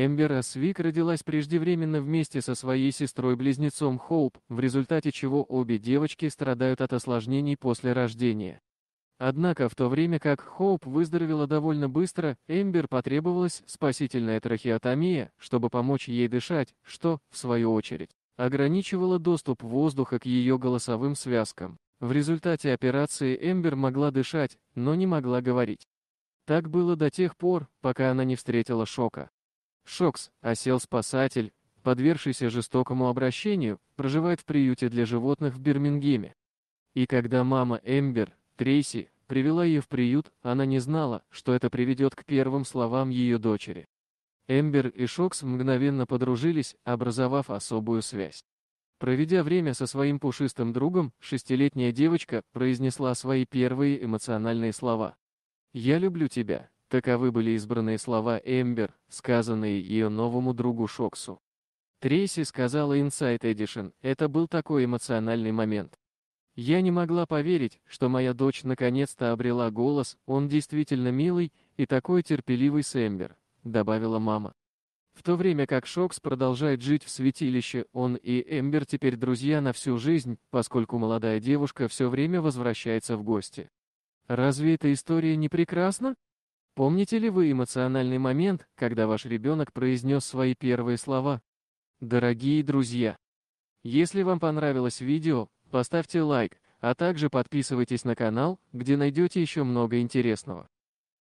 Эмбер Асвик родилась преждевременно вместе со своей сестрой-близнецом Хоуп, в результате чего обе девочки страдают от осложнений после рождения. Однако в то время как Хоуп выздоровела довольно быстро, Эмбер потребовалась спасительная трахеотомия, чтобы помочь ей дышать, что, в свою очередь, ограничивало доступ воздуха к ее голосовым связкам. В результате операции Эмбер могла дышать, но не могла говорить. Так было до тех пор, пока она не встретила шока. Шокс, осел-спасатель, подвергшийся жестокому обращению, проживает в приюте для животных в Бирмингеме. И когда мама Эмбер, Трейси, привела ее в приют, она не знала, что это приведет к первым словам ее дочери. Эмбер и Шокс мгновенно подружились, образовав особую связь. Проведя время со своим пушистым другом, шестилетняя девочка произнесла свои первые эмоциональные слова. «Я люблю тебя, Таковы были избранные слова Эмбер, сказанные ее новому другу Шоксу. Трейси сказала Inside Edition, это был такой эмоциональный момент. Я не могла поверить, что моя дочь наконец-то обрела голос, он действительно милый и такой терпеливый с Эмбер, добавила мама. В то время как Шокс продолжает жить в святилище, он и Эмбер теперь друзья на всю жизнь, поскольку молодая девушка все время возвращается в гости. Разве эта история не прекрасна? Помните ли вы эмоциональный момент, когда ваш ребенок произнес свои первые слова? Дорогие друзья! Если вам понравилось видео, поставьте лайк, а также подписывайтесь на канал, где найдете еще много интересного.